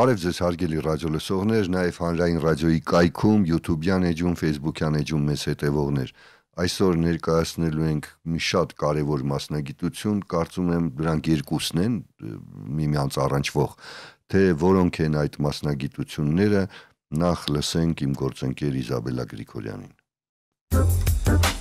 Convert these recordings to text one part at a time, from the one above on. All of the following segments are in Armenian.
Բարև ձեզ հարգելի ռադիոլսողներ, նաև հանրային ռադիոյի կայքում, YouTube-յան էջում, Facebook-յան էջում մեզ հետևողներ։ Այսօր ներկայացնելու ենք մի շատ կարևոր մասնագիտություն, կարծում եմ դրանք երկուսն են միմյանց առանջվող, թե որոնք են այդ մասնագիտությունները, նախ լսենք իմ գործընկեր Իզաբելա Գրիգորյանին։ Thank you.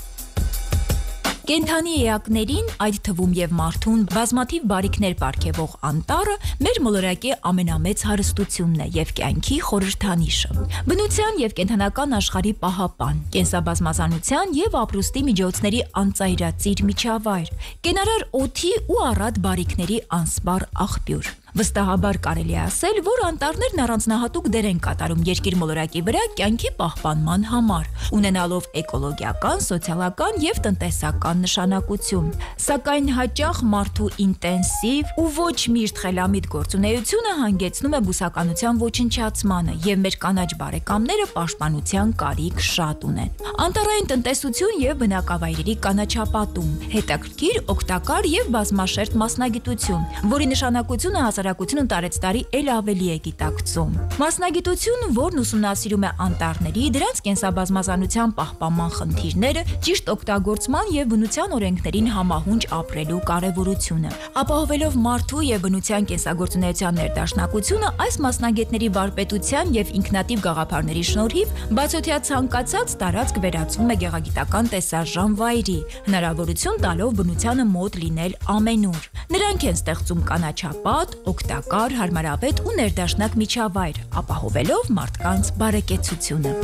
Կենթանի էակներին, այդ թվում եւ մարդուն բազմաթիվ բարիքներ ապարգևող անտառը մեր մոլորակի ամենամեծ հարստությունն է եւ կյանքի խորհրդանիշը։ Բնության եւ կենթանական աշխարհի պահապան, կենսաբազմազանության եւ ապրոստի միջոցների անծայրածիր միջավայր, կենարար օթի ու առատ բարիքների անսպար աղբյուր։ Վստահաբար կարելի է ասել, որ անտառներն առանձնահատուկ դեր են կատարում երկիր մոլորակի վրա կյանքի պահպանման համար, ունենալով էկոլոգիական, սոցիալական եւ տնտեսական նշանակություն։ Սակայն հաճախ մարդու ինտենսիվ ու ոչ միշտ խելամիտ գործունեությունը հանգեցնում է բուսականության ոչնչացմանը եւ մեր կանաչ բարեկամները պաշտպանության կարիք շատ ունեն։ Անտառային տնտեսություն եւ բնակավայրերի կանաչապատում հետաքրքիր, օգտակար եւ բազմաշերտ մասնագիտություն, որի նշանակությունը հասարակությունն տարեց տարի ել ավելի է գիտակցում։ Մասնագիտություն, որն ուսումնասիրում է անտառների, դրանց կենսաբազմազանության պահպանման խնդիրները, ճիշտ օգտագործման եւ բնության օրենքներին համահունչ ապրելու կարեւորությունը։ Ապահովելով մարդու եւ բնության կենսագործունեության ներդաշնակությունը, այս մասնագետների վարպետության եւ ինքնատիվ գաղափարների շնորհիվ բացօթյա ցանկացած տարածք վերածվում է գեղագիտական տեսարժան վայրի, հնարավորություն տալով բնությանը մոտ լինել ամենուր։ Նրանք են ստեղծում կանաչապատ, օգտակար, հարմարավետ ու ներդաշնակ միջավայր, ապահովելով մարդկանց բարեկեցությունը։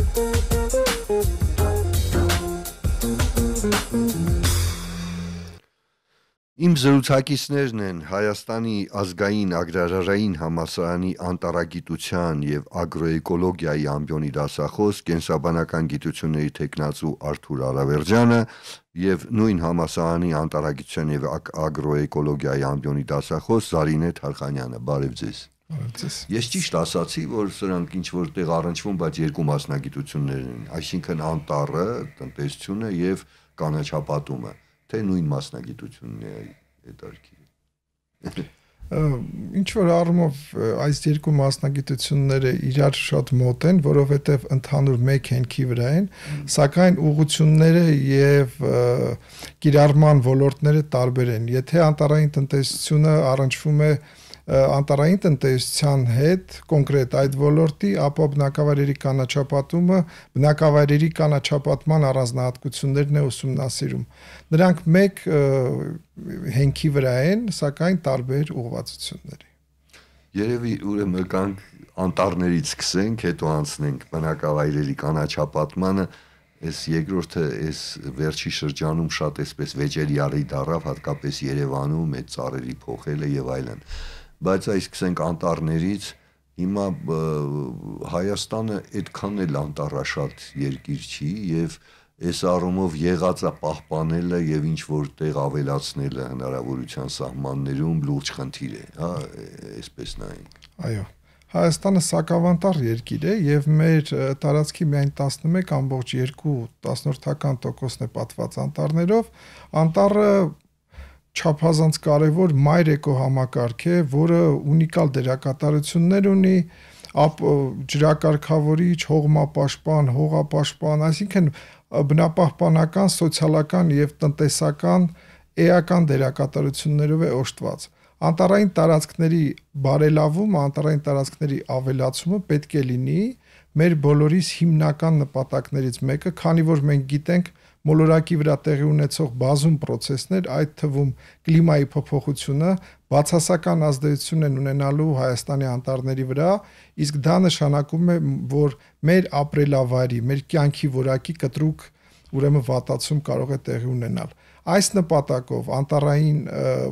Իմ զրուցակիցներն են Հայաստանի ազգային agrarարային համալսարանի անտարագիտության եւ ագրոէկոլոգիայի ամբիոնի դասախոս կենսաբանական գիտությունների տեխնացու Արթուր Արավերջյանը եւ նույն համալսարանի անտարագիտության եւ ագրոէկոլոգիայի ամբիոնի դասախոս Զարինե Թարխանյանը։ Բարև ձեզ։ Ես ճիշտ ասացի, որ սրանք ինչ որ տեղ առնչվում, բայց երկու մասնագիտություններ են, այսինքն անտառը, տնտեսությունը եւ կանաչապատումը թե նույն մասնագիտությունն է այդ արքիրը ինչ որ առումով այս երկու մասնագիտությունները իրար շատ մոտ են, որովհետև ընդհանուր մեկ հենքի վրա են, սակայն ուղությունները եւ կիրառման ոլորտները տարբեր են։ Եթե անտարային տնտեսությունը առնչվում է և, անտարային տնտեսության հետ կոնկրետ այդ ոլորտի, ապա բնակավայրերի կանաչապատումը, բնակավայրերի կանաչապատման առանձնահատկություններն է ուսումնասիրում։ Նրանք մեկ հենքի վրա են, սակայն տարբեր ուղղվածությունների։ Երևի ուրեմն կանք անտառներից սկսենք, հետո անցնենք բնակավայրերի կանաչապատմանը, այս երկրորդը այս վերջի շրջանում շատ էսպես վեճերի առի դարավ հատկապես Երևանում այդ ծառերի փոխելը եւ այլն բայց այս կսենք անտառներից հիմա Հայաստանը այդքան էլ անտառաշատ երկիր չի եւ այս առումով եղածը պահպանելը եւ ինչ որ տեղ ավելացնելը հնարավորության սահմաններում լուրջ խնդիր է, հա, այսպես նայենք։ Այո։ Հայաստանը սակավանտար երկիր է եւ մեր տարածքի միայն 11.2 տասնորդական տոկոսն է պատված անտառներով։ Անտառը չափազանց կարևոր մայր էկոհամակարգ է, որը ունիկալ դերակատարություններ ունի ապ ջրակարգավորիչ, հողմապաշտպան, հողապաշտպան, այսինքն բնապահպանական, սոցիալական եւ տնտեսական էական դերակատարություններով է օժտված։ Անտարային տարածքների բարելավումը, անտարային տարածքների ավելացումը պետք է լինի մեր բոլորիս հիմնական նպատակներից մեկը, քանի որ մենք գիտենք, որ մոլորակի վրա տեղի ունեցող բազում process-ներ, այդ թվում կլիմայի փոփոխությունը բացասական ազդեցություն են ունենալու Հայաստանի անտառների վրա, իսկ դա նշանակում է, որ մեր ապրելավայրի, մեր կյանքի որակի կտրուկ ուրեմն վատացում կարող է տեղի ունենալ։ Այս նպատակով անտարային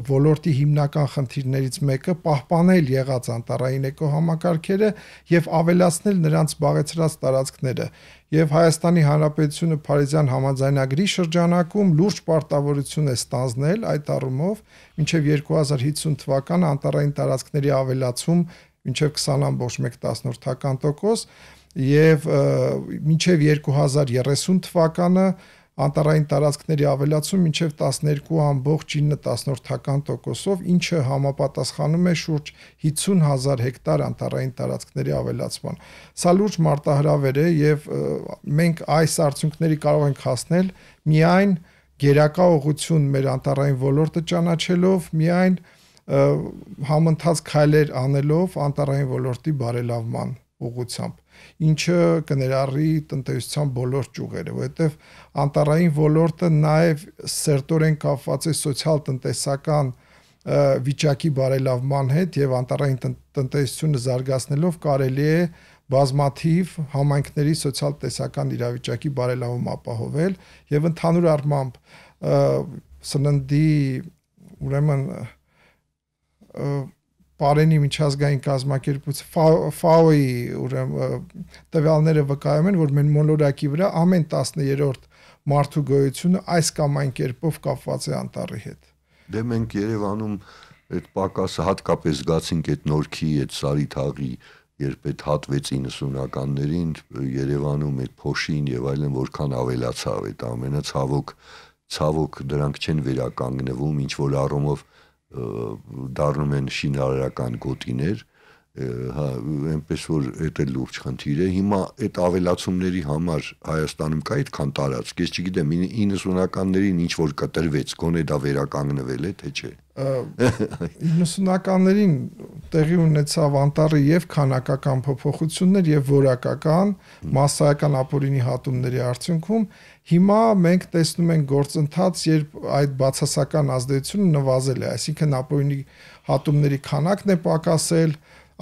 ոլորտի հիմնական խնդիրներից մեկը պահպանել եղած անտարային էկոհամակարգերը եւ ավելացնել նրանց զբաղեցրած տարածքները եւ Հայաստանի Հանրապետությունը Փարիզյան համաձայնագրի շրջանակում լուրջ պարտավորություն է ստանձնել այդ առումով մինչեւ 2050 թվականը անտարային տարածքների ավելացում մինչեւ 20.1%-ական տոկոս եւ մինչեւ 2030 թվականը անտարային տարածքների ավելացում մինչև 12.9%-ով, ինչը համապատասխանում է շուրջ 50000 հեկտար անտարային տարածքների ավելացման։ Սա լուրջ մարտահրավեր է եւ մենք այս արդյունքների կարող ենք հասնել միայն գերակա ուղղություն մեր անտարային ոլորտը ճանաչելով, միայն համընթաց քայլեր անելով անտարային ոլորտի բարելավման ուղղությամբ ինչը կներառի տնտեսության բոլոր ճյուղերը, որովհետև անտարային ոլորտը նաև սերտորեն կապված է սոցիալ-տնտեսական վիճակի բարելավման հետ եւ անտարային տնտեսությունը զարգացնելով կարելի է բազմաթիվ համայնքների սոցիալ-տեսական իրավիճակի բարելավում ապահովել եւ ընդհանուր առմամբ սննդի ուրեմն Վարենի միջազգային կազմակերպության FAO-ի ուրեմն տվյալները վկայում են, որ մեր մոլորակի վրա ամեն 13-րդ մարդու գոյությունը այս կամ այն կերպով կապված է անտառի հետ։ Դե մենք Երևանում այդ պակասը հատկապես զգացինք այդ նորքի, այդ սարի թաղի, երբ այդ հատվեց 90-ականներին Երևանում այդ փոշին եւ այլն որքան ավելացավ այդ ամենը ցավոք ցավոք դրանք չեն վերականգնվում ինչ որ առումով դառնում են շինարարական գոտիներ, հա, այնպես որ դա է լուրջ խնդիր է։ Հիմա այդ ավելացումների համար Հայաստանում կա այդքան տարածք։ Ես չգիտեմ 90-ականներին ինչ որ կտրվեց, գոնե դա վերականգնվել է, թե չէ։ 90-ականներին տեղի ունեցավ անտարի եւ քանակական փոփոխություններ եւ որակական massայական ապօրինի հատումների արդյունքում Հիմա մենք տեսնում ենք գործընթաց, երբ այդ բացասական ազդեցությունը նվազել է, այսինքն ապօրինի հատումների քանակն է պակասել,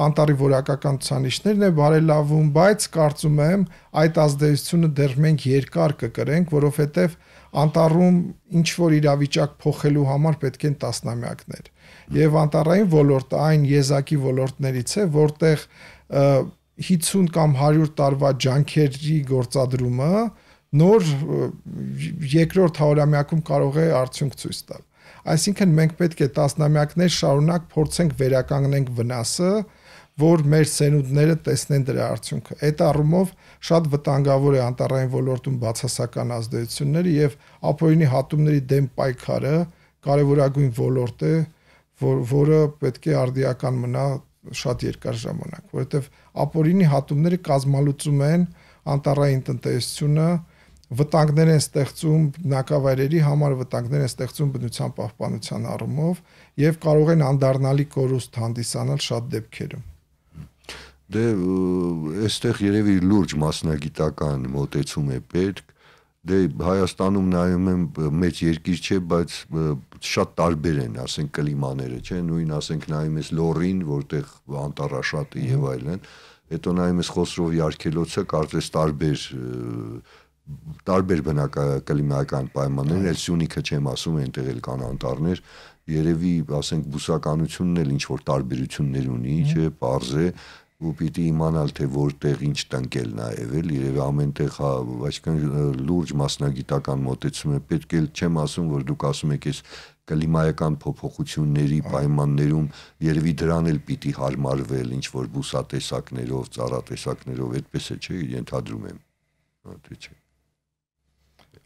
անտարի որակական ցուցանիշներն է բարելավում, բայց կարծում եմ այդ ազդեցությունը դեռ մենք երկար կկրենք, որովհետև անտարում ինչ որ իրավիճակ փոխելու համար պետք են տասնամյակներ։ Եվ անտարային ոլորտը այն եզակի ոլորտներից է, որտեղ 50 կամ 100 տարվա ջանքերի գործադրումը նոր երկրորդ հարյուրամյակում կարող է արդյունք ցույց տալ։ Այսինքն մենք պետք է տասնամյակներ շարունակ փորձենք վերականգնենք վնասը, որ մեր սերունդները տեսնեն դրա արդյունքը։ Այդ առումով շատ վտանգավոր է անտարային ոլորտում բացասական ազդեցությունները եւ ապօրինի հատումների դեմ պայքարը կարևորագույն ոլորտ է, որ, որը պետք է արդիական մնա շատ երկար ժամանակ, որովհետեւ ապօրինի հատումները կազմալուծում են անտարային տնտեսությունը, վտանգներ են ստեղծում բնակավայրերի համար, վտանգներ են ստեղծում բնության պահպանության առումով եւ կարող են անդառնալի կորուստ հանդիսանալ շատ դեպքերում։ Դե այստեղ երևի լուրջ մասնագիտական մոտեցում է պետք։ Դե Հայաստանում նայում եմ մեծ երկիր չէ, բայց շատ տարբեր են, ասենք կլիմաները, չէ՞, նույն ասենք նայում ես Լորին, որտեղ անտառաշատ է եւ այլն, հետո նայում ես Խոսրովի արքելոցը, կարծես տարբեր և, տարբեր բնակլիմայական պայմաններ, այլ Սյունիքը չեմ ասում, այնտեղ էլ կան անտառներ, երևի, ասենք, բուսականությունն էլ ինչ որ տարբերություններ ունի, չէ, parz է, ու պիտի իմանալ թե որտեղ ինչ տնկել նաև էլ երևի ամենտեղ հա այսինքն լուրջ մասնագիտական մոտեցում է պետք էլ չեմ ասում որ դուք ասում եք այս կլիմայական փոփոխությունների պայմաններում երևի դրան էլ պիտի հարմարվել ինչ որ բուսատեսակներով, ծառատեսակներով, այդպես է չէ, ենթադրում եմ։ Թե չէ։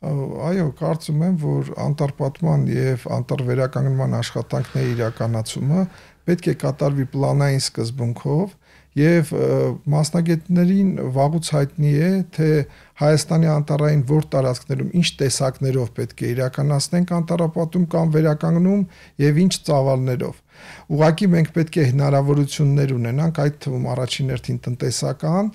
Այո, կարծում եմ, որ անտարպատման եւ անտարվերականգնման աշխատանքների իրականացումը պետք է կատարվի պլանային սկզբունքով եւ մասնագետներին վաղուց հայտնի է, թե Հայաստանի անտարային որ տարածքներում ինչ տեսակներով պետք է իրականացնենք անտարապատում կամ վերականգնում եւ ինչ ծավալներով։ Ուղղակի մենք պետք է հնարավորություններ ունենանք այդ թվում առաջին հերթին տնտեսական,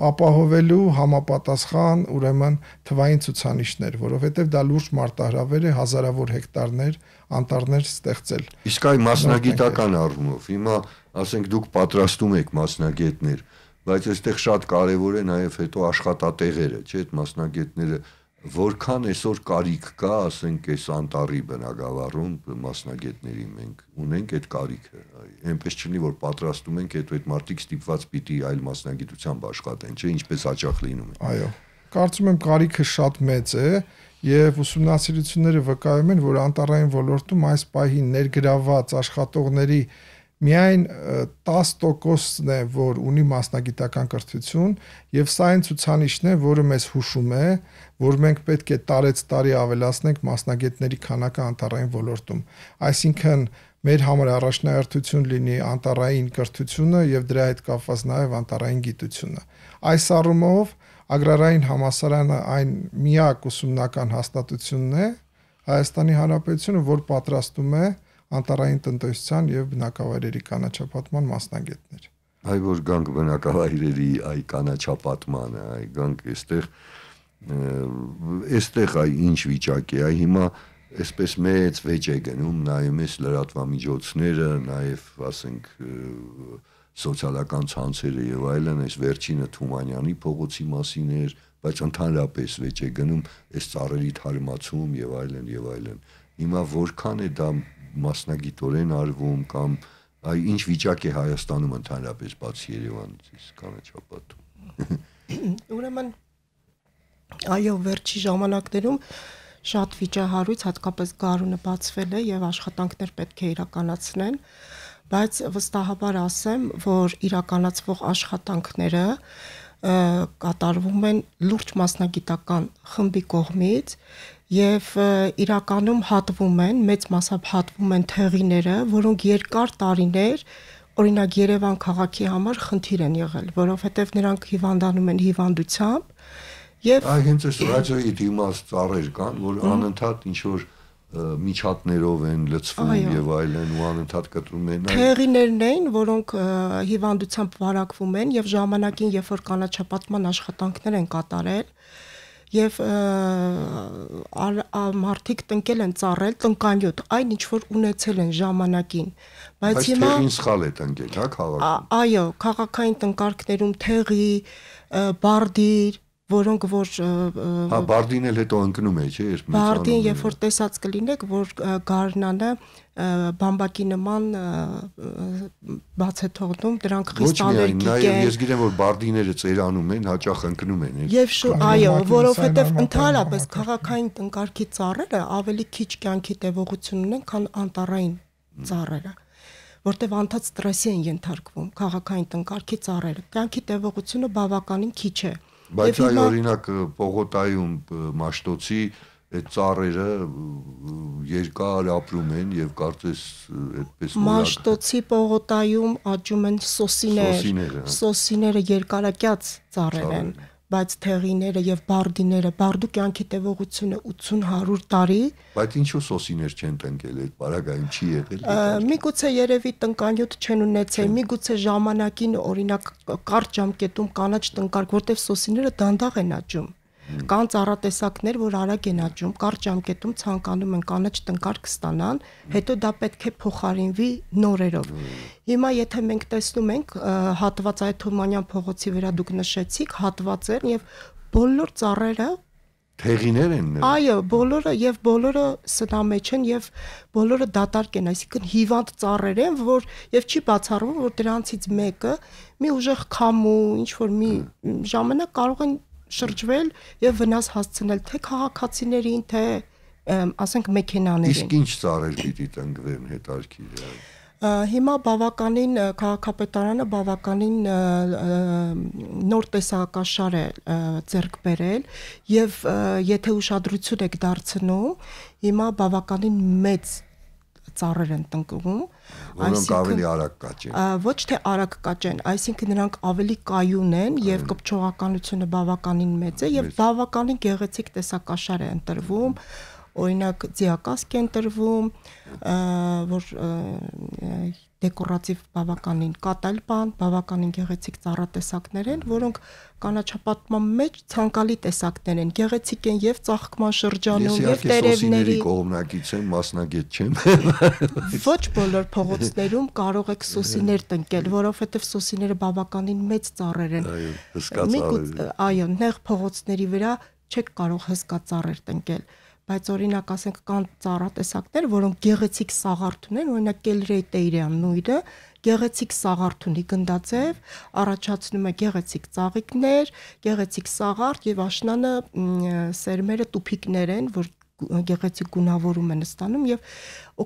ապահովելու համապատասխան ուրեմն թվային ցուցանիշներ, որովհետև դա լուրջ մարտահրավեր է հազարավոր հեկտարներ, անտառներ ստեղծել։ Իսկ այ մասնագիտական առումով, հիմա ասենք դուք պատրաստում եք մասնագետներ, բայց այստեղ շատ կարևոր է նաև հետո աշխատատեղերը, չէ՞, այդ մասնագետները մասնագետներ Որքան այսօր կարիք կա, ասենք, այս անտարի բնակավարում մասնագետների մենք ունենք այդ կարիքը։ Էնպես չլինի, որ պատրաստում ենք այդ այդ մարդիկ ստիպված պիտի այլ մասնագիտությամբ աշխատեն, չէ, ինչպես հաճախ լինում է։ Այո։ Կարծում եմ կարիքը շատ մեծ է եւ ուսումնասիրությունները վկայում են, որ անտարային ոլորտում այս պահին ներգրաված աշխատողների միայն 10%-ն է, որ ունի մասնագիտական կրթություն, եւ սա այն ցուցանիշն է, որը մեզ հուշում է, որ մենք պետք է տարեց տարի ավելացնենք մասնագետների քանակը անտարային ոլորտում։ Այսինքն մեր համար առաջնահերթություն լինի անտարային կրթությունը եւ դրա հետ կապված նաեւ անտարային գիտությունը։ Այս առումով Ագրարային համասարանը այն միակ ուսումնական հաստատությունն է Հայաստանի Հանրապետությունը, որ պատրաստում է անտարային տնտեսության եւ բնակավայրերի կանաչապատման մասնագետներ։ Այ որ գանք բնակավայրերի այ կանաչապատմանը, այ գանք այստեղ այ այստեղ այ ինչ վիճակ է, այ հիմա այսպես մեծ վեճ է գնում, նայում ես լրատվամիջոցները, նաև ասենք սոցիալական ցանցերը եւ այլն, այս վերջինը Թումանյանի փողոցի մասին էր, բայց ընդհանրապես վեճ է գնում այս ծառերի թարմացում եւ այլն եւ այլն։ Հիմա որքան է դա մասնագիտորեն արվում կամ այ ինչ վիճակ է Հայաստանում ընդհանրապես բացի Երևանից, կանաչապատում։ Ուրեմն Այո, վերջի ժամանակներում շատ վիճահարույց, հատկապես գարունը բացվել է եւ աշխատանքներ պետք է իրականացնեն, բայց վստահաբար ասեմ, որ իրականացվող աշխատանքները կատարվում են լուրջ մասնագիտական խմբի կողմից եւ իրականում հատվում են, մեծ մասամբ հատվում են թեղիները, որոնք երկար տարիներ օրինակ Երևան քաղաքի համար խնդիր են եղել, որովհետեւ նրանք հիվանդանում են հիվանդությամբ Եվ այ հենց այս ռադիոյի դիմաց ծառեր կան, որ անընդհատ ինչ որ միջատներով են լծվում եւ այլն ու անընդհատ կտրում են այն Թեղիներն էին, որոնք հիվանդությամբ վարակվում են եւ ժամանակին, երբ որ կանաչապատման աշխատանքներ են կատարել, եւ մարդիկ տնկել են ծառել տնկանյութ այն ինչ որ ունեցել են ժամանակին բայց հիմա բայց թերին սխալ է տնկել հա քաղաքում այո քաղաքային տնկարկներում թեղի բարդիր որոնք որ Հա Բարդին էլ հետո ընկնում է, չէ՞, երբ մեծանում։ Բարդին, երբ որ տեսած կլինեք, որ Գառնանը բամբակի նման բաց է թողնում, դրանք խիստ ալերգիկ են։ Ոչ միայն, նաև ես գիտեմ, որ բարդիները ծերանում են, հաճախ ընկնում են։ Եվ շու, այո, որովհետև ընդհանրապես քաղաքային տնկարկի ծառերը ավելի քիչ կյանքի տևողություն ունեն, քան անտարային ծառերը որտեվ անթաց ստրեսի են ենթարկվում քաղաքային տնկարկի ծառերը։ Կյանքի տևողությունը բավականին քիչ է։ Ա, Բայց այ օրինակ Պողոտայում Մաշտոցի այդ ծառերը երկար ապրում են եւ կարծես այդպես մոլակ Մաշտոցի Պողոտայում աճում են սոսիներ։ Սոսիները հա։ երկարակյաց ծառեր են։ ծառեր են հա բայց թեղիները եւ բարդիները, բարդու կյանքի տևողությունը 80-100 տարի։ Բայց ինչու սոսիներ չեն տնկել այդ բարագային չի եղել։ Միգուցե երևի տնկանյութ չեն ունեցել, միգուցե ժամանակին օրինակ կարճ ժամկետում կանաչ տնկարք, որտեվ սոսիները դանդաղ են աճում Կան ծառատեսակներ, որ արագ են աճում, կարճ ժամկետում ցանկանում են կանաչ տնկարգ ստանան, հետո դա պետք է փոխարինվի նորերով։ Հիմա եթե մենք տեսնում ենք հատված այդ Թումանյան փողոցի վրա դուք նշեցիք, հատվածեր եւ բոլոր ծառերը Թեղիներ են նրանք։ Այո, բոլորը եւ բոլորը սնամեջ են եւ բոլորը դատարկ են, այսինքն հիվանդ ծառեր են, որ եւ չի բացառվում, որ դրանցից մեկը մի ուժեղ քամու, ինչ որ մի ժամանակ կարող են շրջվել եւ վնաս հասցնել թե քաղաքացիներին, թե ասենք մեքենաներին։ Իսկ ինչ ծարել պիտի տնկվեն հետարքիրը։ Հիմա բավականին քաղաքապետարանը բավականին նոր տեսակաշար է ձեռք բերել եւ եթե ուշադրություն եք դարձնում, հիմա բավականին մեծ ծառեր են տնկվում, որոնք ավելի արագ կաճեն։ Ոչ թե արագ կաճեն, այսինքն նրանք ավելի կայուն են եւ կպչողականությունը բավականին մեծ է եւ բավականին գեղեցիկ տեսակաշար է ընտրվում օրինակ ձիակասկ են տրվում, որ դեկորատիվ բավականին կատել բան, բավականին գեղեցիկ ծառատեսակներ են, որոնք կանաչապատման մեջ ցանկալի տեսակներ են, գեղեցիկ են եւ ծաղկման շրջանում, եւ տերևների կողմնակից եմ, մասնագետ չեմ։ Ոչ բոլոր փողոցներում կարող եք սոսիներ տնկել, որովհետեւ սոսիները բավականին մեծ ծառեր են։ Այո, հսկա ծառեր։ Այո, նեղ փողոցների վրա չեք կարող հսկա ծառեր տնկել։ Ա բայց օրինակ ասենք կան ծառատեսակներ, որոնք գեղեցիկ սաղարթ ունեն, օրինակ կելրեյ տեյրյան նույնը գեղեցիկ սաղարթ ունի գնդաձև, առաջացնում է գեղեցիկ ծաղիկներ, գեղեցիկ սաղարթ եւ աշնանը սերմերը տուփիկներ են, որ գեղեցիկ գունավորում են ստանում եւ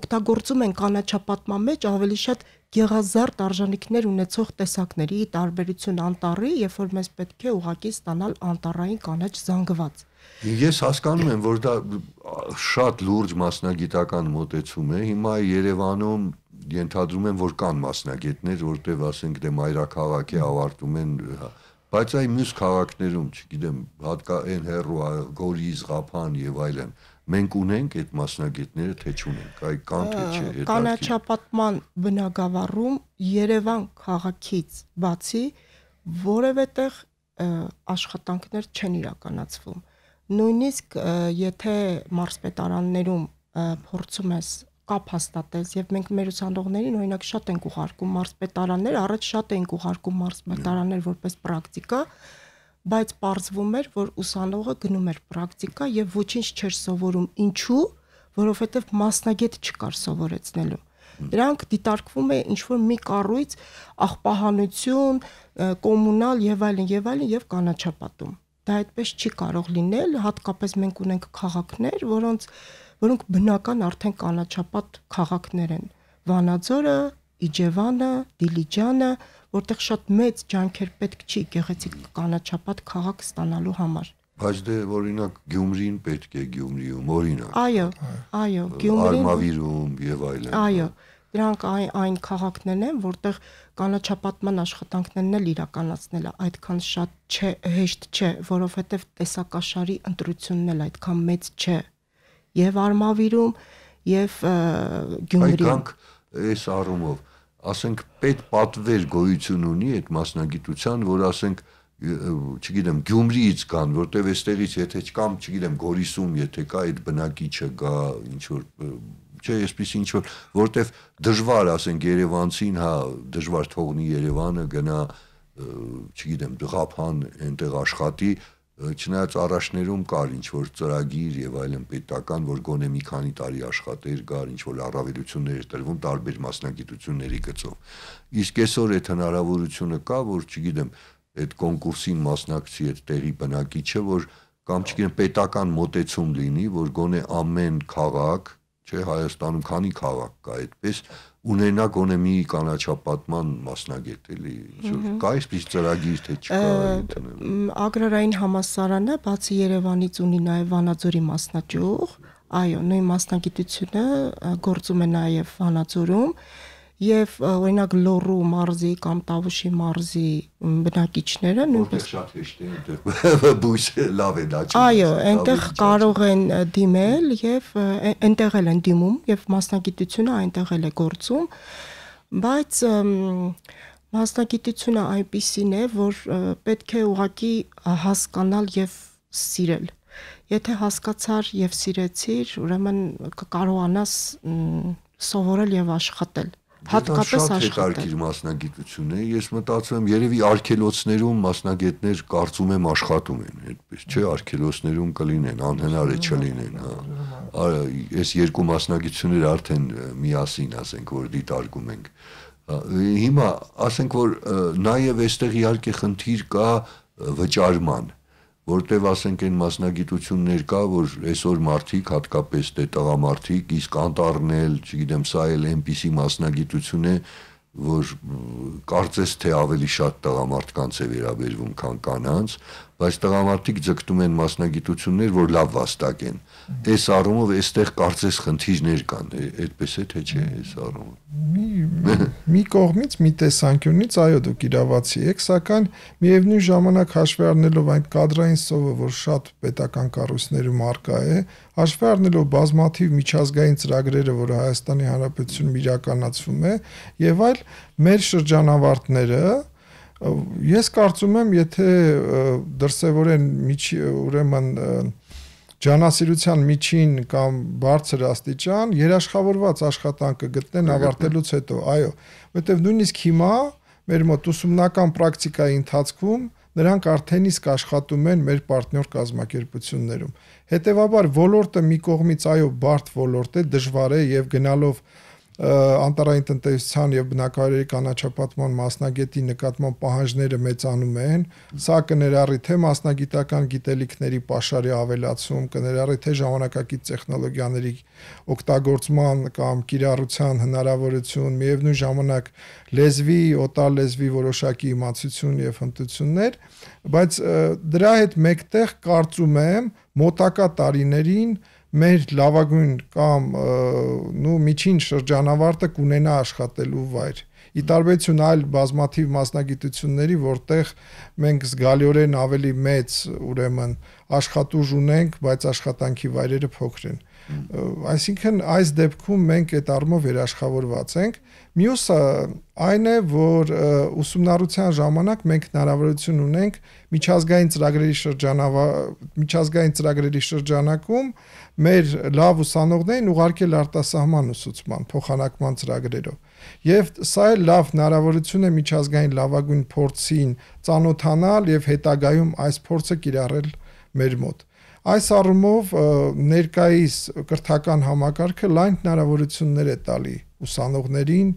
օգտագործում են կանաչապատման մեջ ավելի շատ գեղազարդ արժանինքներ ունեցող տեսակների տարբերություն անտառի, երբ որ մեզ պետք է ուղակի ստանալ անտառային կանաչ զանգված։ Ես հասկանում եմ, որ դա շատ լուրջ մասնագիտական մոտեցում է։ Հիմա Երևանում ենթադրում եմ, որ կան մասնագետներ, որտեղ ասենք դե մայրաքաղաքի ավարտում են, հա, բայց այ մյուս քաղաքներում, չգիտեմ, հատկա այն հերո Գորիս, Ղափան եւ այլն, մենք ունենք այդ մասնագետները թե չունենք, այ կան թե չէ։ Կանաչապատման բնակավարում Երևան քաղաքից բացի որևէ տեղ աշխատանքներ չեն իրականացվում նույնիսկ եթե մարզպետարաններում փորձում ես կապ հաստատես եւ մենք մեր ուսանողներին օրինակ շատ ենք ուղարկում մարզպետարաններ, առաջ շատ ենք ուղարկում մարզպետարաններ որպես պրակտիկա, բայց ողջվում էր, որ ուսանողը գնում էր պրակտիկա եւ ոչինչ չէր սովորում։ Ինչու? Որովհետեւ մասնագետ չկար սովորեցնելու։ Դրանք դիտարկվում է ինչ որ մի կառույց, աղբահանություն, կոմունալ եւ այլն եւ այլն եւ կանաչապատում։ այլ, Դա այդպես չի կարող լինել, հատկապես մենք ունենք քաղաքներ, որոնց որոնք բնական արդեն կանաչապատ քաղաքներ են։ Վանաձորը, Իջևանը, Դիլիջանը, որտեղ շատ մեծ ջանքեր պետք չի գեղեցիկ կանաչապատ քաղաք ստանալու համար։ Բայց դե օրինակ Գյումրին պետք է Գյումրիում օրինակ։ Այո, այո, Գյումրին Արմավիրում եւ այլն։ Այո։ այո Դրանք այն, այն քաղաքներն են, որտեղ կանաչապատման աշխատանքներն էլ իրականացնելը այդքան շատ չէ, հեշտ չէ, որովհետև տեսակաշարի ընտրությունն էլ այդքան մեծ չէ։ Եվ Արմավիրում, եւ Գյումրիում։ Այդքան այս առումով, ասենք, պետ պատվեր գոյություն ունի այդ մասնագիտության, որ ասենք չգիտեմ Գյումրիից կան, որտեվ այստեղից եթե չկամ, չգիտեմ Գորիսում, եթե կա այդ բնակիչը, կա ինչ որ չէ, այսպես ինչ որ, որտեվ դժվար, ասենք Երևանցին, հա, դժվար թողնի Երևանը, գնա, չգիտեմ, դղափան այնտեղ աշխատի, չնայած առաջներում կար ինչ որ ծրագիր եւ այլն պետական, որ գոնե մի քանի տարի աշխատեր, կար ինչ որ առավելություններ տրվում տարբեր մասնագիտությունների գծով։ Իսկ այսօր այդ հնարավորությունը կա, որ չգիտեմ, այդ կոնկուրսին մասնակցի այդ տեղի բնակիչը, որ կամ չգիտեմ պետական մոտեցում լինի, որ գոնե ամեն քաղաք, չէ Հայաստանում քանի քաղաք կա այդպես ունենա գոնե մի կանաչապատման մասնագետ էլի ինչ որ կա այսպես ծրագիր թե չկա այդն Ագրարային համասարանը բացի Երևանից ունի նաև Վանաձորի մասնաճյուղ այո նույն մասնագիտությունը գործում է նաև Վանաձորում եւ օրինակ Լոռու մարզի կամ Տավուշի մարզի բնակիչները նույնպես շատ հեշտ է բույս լավ է դա չի Այո, այնտեղ կարող են դիմել եւ այնտեղ են դիմում եւ մասնագիտությունը այնտեղ էլ է գործում, բայց մասնագիտությունը այնպիսին է, որ պետք է ուղակի հասկանալ եւ սիրել։ Եթե հասկացար եւ սիրեցիր, ուրեմն կկարողանաս սովորել եւ աշխատել հատկապես աշխատել։ Շատ հետաքրքիր մասնագիտություն է։ Ես մտածում եմ, երևի արքելոցներում մասնագետներ կարծում եմ աշխատում են, այդպես չէ, արքելոցներում կլինեն, անհնար է չլինեն, հա։ Այս երկու մասնագիտությունները արդեն միասին, ասենք, որ դիտարկում ենք։ Հիմա ասենք որ նաև այստեղ իհարկե խնդիր կա վճարման որտեվ ասենք այն մասնագիտություններ կա, որ այսօր մարդիկ հատկապես դե տղամարդիկ իսկ անտառն էլ, չգիտեմ, սա էլ այնպիսի մասնագիտություն է, որ կարծես թե ավելի շատ տղամարդկանց է վերաբերվում, քան կանանց, բայց տղամարդիկ ձգտում են մասնագիտություններ, որ լավ վաստակ են։ Այս առումով այստեղ կարծես խնդիրներ կան, այդպես է թե չէ այս առումով։ Մի մի կողմից, մի տեսանկյունից այո, դուք իրավացի եք, սակայն միևնույն ժամանակ հաշվի առնելով այն կադրային սովը, որ շատ պետական կառույցներում արկա է, հաշվի առնելով բազմաթիվ միջազգային ծրագրերը, որ Հայաստանի Հանրապետությունում իրականացվում է, եւ այլ մեր շրջանավարտները Ես կարծում եմ, եթե դրսևորեն միջի ուրեմն ջանասիրության միջին կամ բարձր աստիճան երաշխավորված աշխատանքը գտնեն ավարտելուց հետո, այո, որտեվ նույնիսկ հիմա մեր մոտ ուսումնական պրակտիկայի ընթացքում նրանք արդեն իսկ աշխատում են մեր партner կազմակերպություններում։ Հետևաբար ոլորտը մի կողմից այո բարդ ոլորտ է, դժվար է եւ գնալով անտարային տնտեսության եւ բնակարարի կանաչապատման մասնագետի նկատմամբ պահանջները մեծանում են, սա կներառի թե մասնագիտական գիտելիքների pašարի ավելացում, կներառի թե ժամանակակից տեխնոլոգիաների օգտագործման կամ կիրառության հնարավորություն, միևնույն ժամանակ լեզվի, օտար լեզվի որոշակի իմացություն եւ հմտություններ, բայց դրա հետ մեկտեղ կարծում եմ մոտակա տարիներին մեր լավագույն կամ նու միջին շրջանավարտը կունենա աշխատելու վայր։ Ի տարբերություն այլ բազմաթիվ մասնագիտությունների, որտեղ մենք զգալիորեն ավելի մեծ, ուրեմն, աշխատուժ ունենք, բայց աշխատանքի վայրերը փոքր են։ Այսինքն այս դեպքում մենք այդ առումով վերաշխավորված ենք։ Մյուսը այն է, որ ուսումնառության ժամանակ մենք հնարավորություն ունենք միջազգային ծրագրերի շրջանավա միջազգային ծրագրերի շրջանակում մեր լավ ուսանողներին ուղարկել արտասահման ուսուցման փոխանակման ծրագրերով։ Եվ սա էլ լավ հնարավորություն է միջազգային լավագույն փորձին ծանոթանալ եւ հետագայում այս փորձը կիրառել մեր մոտ։ Այս առումով ներկայիս կրթական համակարգը լայն հնարավորություններ է տալի ուսանողներին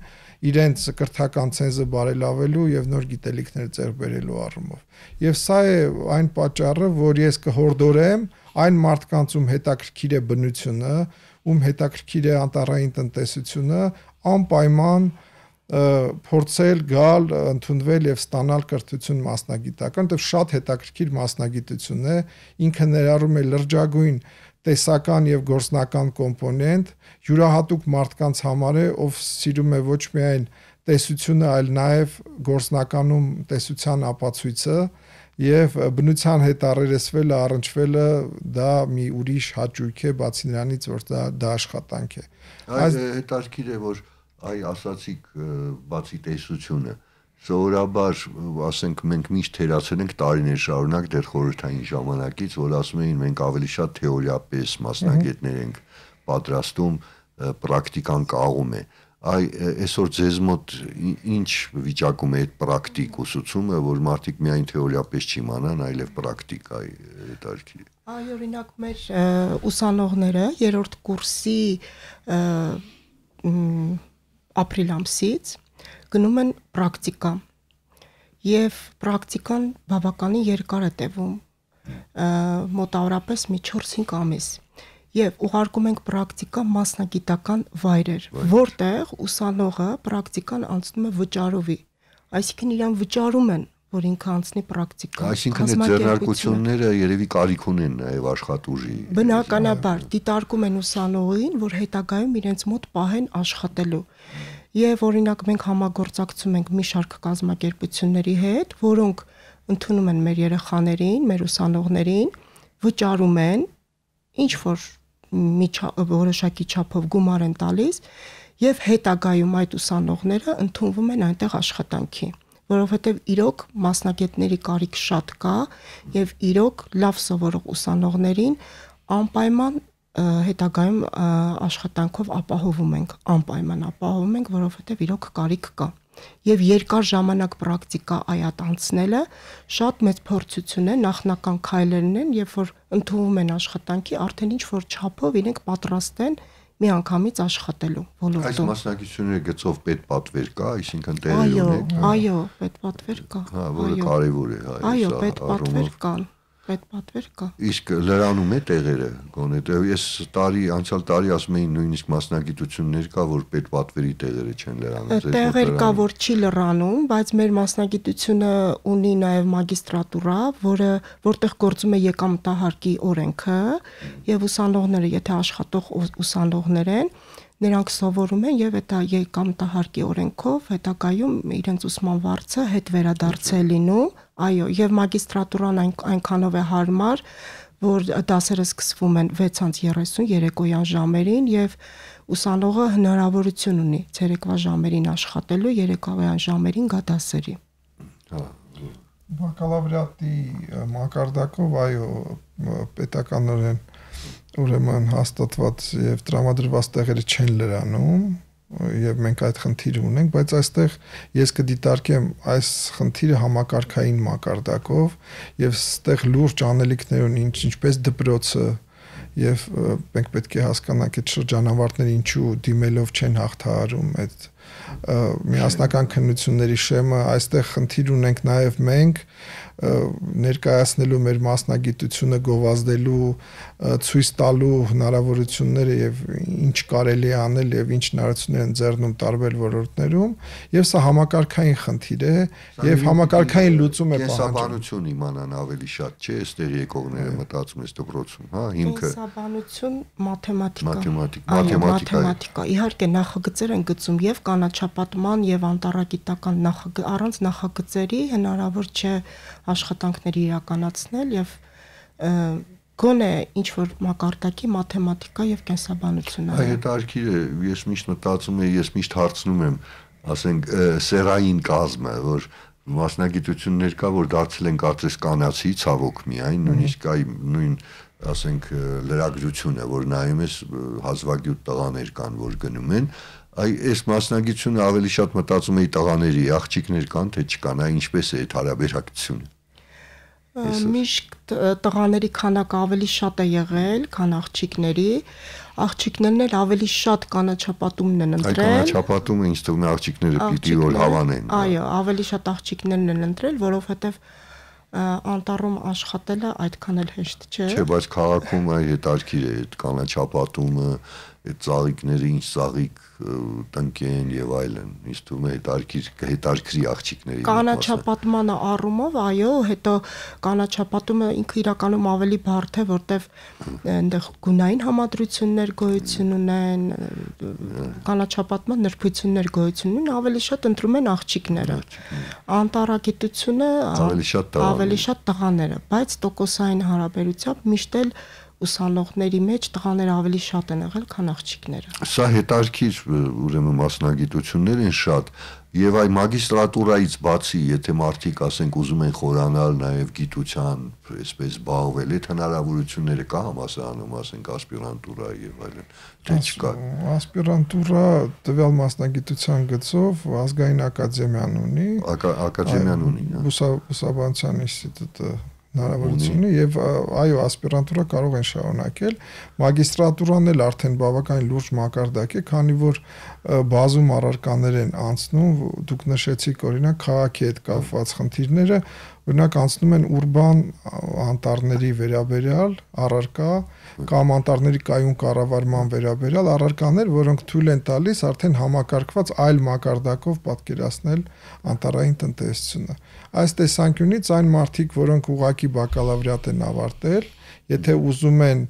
իրենց կրթական ցենզը բարելավելու եւ նոր գիտելիքներ ձեռք բերելու առումով։ Եվ սա է այն պատճառը, որ ես կհորդորեմ, այն մարդկանց, ում հետաքրքիր է բնությունը, ում հետաքրքիր է անտարային տնտեսությունը, անպայման փորձել գալ, ընդունվել եւ ստանալ կրթություն մասնագիտական, որտեղ շատ հետաքրքիր մասնագիտություն է, ինքը ներառում է լրջագույն տեսական եւ գործնական կոմպոնենտ, յուրահատուկ մարդկանց համար է, ով սիրում է ոչ միայն տեսությունը, այլ նաեւ գործնականում տեսության ապացույցը, եւ բնության հետ առերեսվելը, առնչվելը դա մի ուրիշ հաճույք է, բացի նրանից, որ դա դա աշխատանք է։ Այս հետարքիր է, որ այ ասացիք բացի տեսությունը Զորաբար, ասենք մենք միշտ թերացել ենք տարիներ շարունակ դեր խորհրդային ժամանակից, որ ասում էին մենք ավելի շատ թեորիապես մասնագետներ ենք պատրաստում, պրակտիկան կաղում է։ Ա, այ այսօր ձեզ մոտ ինչ վիճակում է այդ պրակտիկ ուսուցումը, որ մարդիկ միայն թեորիապես չիմանան, այլև պրակտիկայի դարձի։ Այո, օրինակ մեր ուսանողները երրորդ կուրսի ապրիլ ամսից գնում են պրակտիկա։ Եվ պրակտիկան բավականին երկար է տևում։ Մոտավորապես մի 4-5 ամիս։ Ա, եւ ուղարկում ենք պրակտիկա մասնագիտական վայրեր, որտեղ ուսանողը պրակտիկան անցնում է վճարովի։ Այսինքն իրան վճարում են, որ ինքը անցնի պրակտիկա։ Այսինքն այդ ձեռնարկությունները երևի կարիք ունեն նաեւ աշխատուժի։ Բնականաբար դիտարկում են ուսանողին, որ հետագայում իրենց մոտ պահեն աշխատելու։ Եվ օրինակ մենք համագործակցում ենք մի շարք կազմակերպությունների հետ, որոնք ընդունում են մեր երեխաներին, մեր ուսանողներին, վճարում են ինչ որ մի որոշակի չափով գումար են տալիս եւ հետագայում այդ ուսանողները ընդունվում են այնտեղ աշխատանքի որովհետև իրոք մասնագետների կարիք շատ կա եւ իրոք լավ սովորող ուսանողներին անպայման հետագայում աշխատանքով ապահովում ենք, անպայման ապահովում ենք, որովհետև իրոք կարիք կա։ Ա, եւ երկար ժամանակ պրակտիկա այատ անցնելը շատ մեծ փորձություն է, նախնական քայլերն են, երբ որ ընդունվում են աշխատանքի, արդեն ինչ որ չափով իրենք պատրաստ են մի անգամից աշխատելու ոլորտում։ Այս մասնակցությունը գծով պետ պատվեր կա, այսինքն տեղեր ունեք։ Այո, այո, պետ պատվեր կա։ Հա, որը կարևոր է, հա, այո։ Այո, պետ պատվեր կան։ Այո այդ պատվեր կա։ Իսկ լրանում է տեղերը, գոնե դե ես տարի, անցյալ տարի ասում էին նույնիսկ մասնագիտություններ կա, որ պետ պատվերի տեղերը չեն լրանում։ Տեղեր կա, որ չի լրանում, բայց մեր մասնագիտությունը ունի նաև մագիստրատուրա, որը որտեղ գործում է եկամտահարկի օրենքը, եւ ուսանողները, եթե աշխատող ուսանողներ են, նրանք սովորում են եւ այդ եկամտահարկի օրենքով հետակայում իրենց ուսման վարձը հետ վերադարձ է լինում, այո, եւ մագիստրատուրան այն, այնքանով է հարմար, որ դասերը սկսվում են 6:30 երեկոյան ժամերին եւ ուսանողը հնարավորություն ունի ցերեկվա ժամերին աշխատելու, երեկոյան ժամերին գա դասերի։ Հա բակալավրիատի մակարդակով այո պետականորեն ուրեմն հաստատված եւ տրամադրված տեղերը չեն լրանում եւ մենք այդ խնդիրը ունենք, բայց այստեղ ես կդիտարկեմ այս խնդիրը համակարգային մակարդակով եւ ստեղ լուրջ անելիքներ ունի, ինչ, ինչպես դպրոցը եւ մենք պետք է հասկանանք այդ շրջանավարտները ինչու դիմելով չեն հաղթահարում այդ միասնական քննությունների շեմը, այստեղ խնդիր ունենք նաեւ մենք, մենք ներկայացնելու մեր մասնագիտությունը գովազդելու ցույց տալու հնարավորությունները եւ ինչ կարելի է անել եւ ինչ հնարավորություններ են ձեռնում տարբեր ոլորտներում եւ սա համակարգային խնդիր է եւ համակարգային լուծում է պահանջում կենսաբանություն իմանան ավելի շատ չէ այստեղ եկողները մտածում ես դպրոցում հա հիմքը կենսաբանություն մաթեմատիկա մաթեմատիկա մաթեմատիկա իհարկե նախագծեր են գծում եւ կանաչապատման եւ անտարագիտական նախագծ առանց նախագծերի հնարավոր չէ աշխատանքներ իրականացնել եւ գոնե ինչ որ մակարդակի մաթեմատիկա եւ կենսաբանություն արել։ Այդ արկիր է, ես միշտ մտածում եմ, ես միշտ հարցնում եմ, ասենք սերային կազմը, որ մասնագիտություններ կա, որ դարձել են կարծես կանացի, ցավոք միայն, նույնիսկ այ նույն ասենք լրագրությունը, որ նայում ես հազվագյուտ տղաներ կան, որ գնում են, այ այս մասնագիտությունը ավելի շատ մտածում էի տղաների, աղջիկներ կան, թե չկան, այ ինչպես է այդ հարաբերակցությունը։ Միշտ տղաների քանակը ավելի շատ է եղել, քան աղջիկների։ Աղջիկներն էլ ավելի շատ կանաչապատումն են ընտրել։ Այդ կանաչապատումը ինձ թվում է աղջիկները պիտի որ հավանեն։ հա։ Այո, ավելի շատ աղջիկներն են ընտրել, որովհետև անտառում աշխատելը այդքան էլ հեշտ չէ։ Չէ, բայց քաղաքում այ հետարքիր է այդ կանաչապատումը, այդ ծաղիկները ինչ ծաղիկ տնկեն եւ այլն ինձ թվում է հետարքիր հետարքրի աղջիկների կանաչապատմանը առումով այո հետո կանաչապատումը ինքը իրականում ավելի բարդ է որտեվ այնտեղ գունային համադրություններ գոյություն ունեն կանաչապատման նրբություններ գոյություն ունեն ավելի շատ ընտրում են աղջիկները անտարագիտությունը ավելի շատ ավելի շատ տղաները բայց տոկոսային հարաբերությամբ միշտ էլ ուսանողների մեջ տղաները ավելի շատ են եղել, քան աղջիկները։ Սա հետարքիչ ուրեմն մասնագիտություններ են շատ եւ այ մագիստրատուրայից բացի, եթե մարդիկ ասենք ուզում են խորանալ նաեւ գիտության, այսպես զբաղվել, այդ հնարավորությունները կա համասարանում, ասենք ասպիրանտուրա եւ այլն, թե չկա։ Ասպիրանտուրա տվյալ մասնագիտության գծով ազգային ակադեմիան ունի։ Ակադեմիան ունի։ հա։ Բուսաբանության ինստիտուտը հնարավորությունը եւ այո ասպիրանտուրա կարող են շարունակել մագիստրատուրանն էլ արդեն բավականին լուրջ մակարդակ է քանի որ բազում առարկաներ են անցնում դուք նշեցիք օրինակ քաղաքի հետ կապված խնդիրները օրինակ անցնում են ուրբան անտառների վերաբերյալ առարկա կամ անտառների կայուն կառավարման վերաբերյալ առարկաներ, որոնք թույլ են տալիս արդեն համակարգված այլ մակարդակով պատկերացնել անտառային տնտեսությունը։ Այս տեսանկյունից այն մարդիկ, որոնք ուղակի բակալավրիատ են ավարտել, եթե ուզում են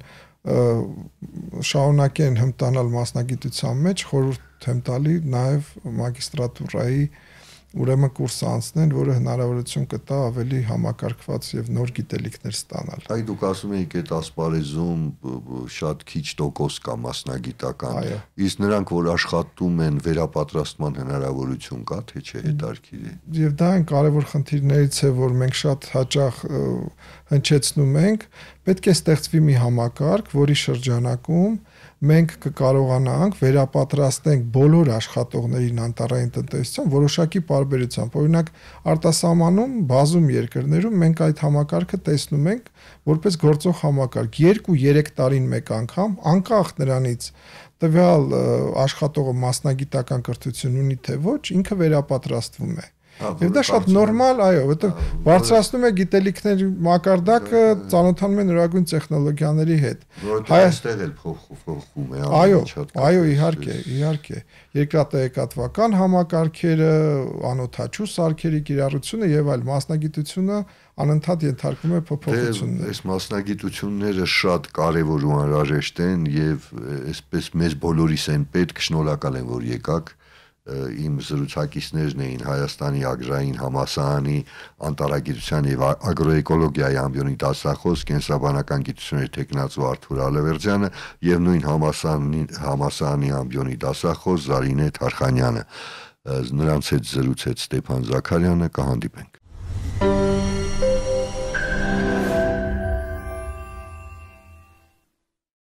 շարունակեն հմտանալ մասնագիտության մեջ, խորհուրդ եմ տալի նաև մագիստրատուրայի ուրեմն կուրս անցնել, որը հնարավորություն կտա ավելի համակարգված եւ նոր գիտելիքներ ստանալ։ Այդ դուք ասում եք այդ ասպարեզում շատ քիչ տոկոս կա մասնագիտական։ Իսկ նրանք, որ աշխատում են վերապատրաստման հնարավորություն կա, թե չէ հետարքիրի։ Եվ դա այն կարևոր խնդիրներից է, որ մենք շատ հաճախ հնչեցնում ենք, պետք է ստեղծվի մի համակարգ, որի շրջանակում մենք կկարողանանք վերապատրաստենք բոլոր աշխատողներին անտարային տնտեսության որոշակի պարբերությամբ։ Օրինակ արտասահմանում, բազում երկրներում մենք այդ համակարգը տեսնում ենք որպես գործող համակարգ 2-3 տարին մեկ անգամ, անկախ նրանից տվյալ աշխատողը մասնագիտական կրթություն ունի թե ոչ, ինքը վերապատրաստվում է։ Ա, Եվ դա շատ նորմալ, այո, որովհետև բարձրացնում է գիտելիքների մակարդակը, ծանոթանում է նորագույն տեխնոլոգիաների հետ։ Հայաստանը էլ փոխվում է, այո, այո, իհարկե, իհարկե։ Երկրատեղեկատվական համակարգերը, անօթաչու սարքերի կիրառությունը եւ այլ մասնագիտությունը անընդհատ ենթարկվում է փոփոխությունների։ դե, Այս մասնագիտությունները շատ կարևոր ու անհրաժեշտ են եւ այսպես մեզ բոլորիս են պետք, շնորհակալ եմ որ եկաք իմ զրուցակիցներն էին Հայաստանի ագրային համասարանի անտարագիտության եւ ագրոէկոլոգիայի ամբիոնի դասախոս կենսաբանական գիտությունների տեխնացու Արթուր Ալևերդյանը եւ նույն համասարանի համասարանի ամբիոնի դասախոս Զարինե Թարխանյանը նրանց հետ զրուցեց Ստեփան Զաքարյանը կհանդիպենք Thank you